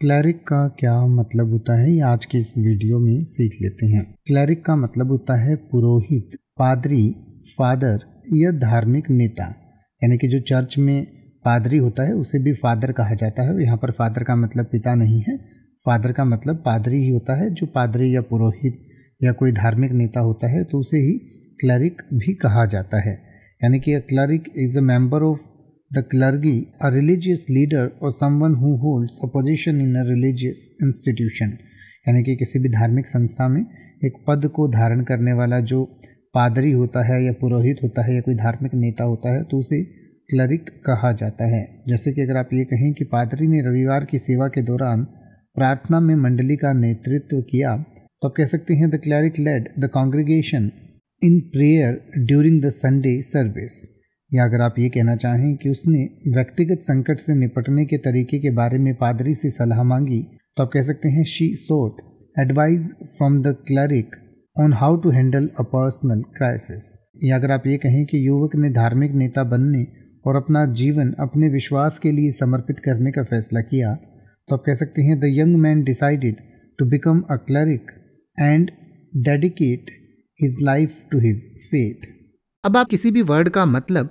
क्लैरिक का क्या मतलब होता है ये आज के इस वीडियो में सीख लेते हैं क्लैरिक का मतलब होता है पुरोहित पादरी फादर या धार्मिक नेता यानी कि जो चर्च में पादरी होता है उसे भी फादर कहा जाता है यहाँ पर फादर का मतलब पिता नहीं है फादर का मतलब पादरी ही होता है जो पादरी या पुरोहित या कोई धार्मिक नेता होता है तो उसे ही क्लरिक भी कहा जाता है यानी कि a cleric is a member of the clergy, a religious leader or someone who holds a position in a religious institution. यानी कि किसी भी धार्मिक संस्था में एक पद को धारण करने वाला जो पादरी होता है या पुरोहित होता है या कोई धार्मिक नेता होता है तो उसे क्लरिक कहा जाता है जैसे कि अगर आप ये कहें कि पादरी ने रविवार की सेवा के दौरान प्रार्थना में मंडली का नेतृत्व किया तो आप कह सकते हैं the cleric led the congregation in prayer during the Sunday service या अगर आप ये कहना चाहें कि उसने व्यक्तिगत संकट से निपटने के तरीके के बारे में पादरी से सलाह मांगी तो आप कह सकते हैं she sought advice from the cleric on how to handle a personal crisis या अगर आप ये कहें कि युवक ने धार्मिक नेता बनने और अपना जीवन अपने विश्वास के लिए समर्पित करने का फैसला किया तो आप कह सकते हैं the young man decided to become a cleric and dedicate his life to his faith अब आप किसी भी वर्ड का मतलब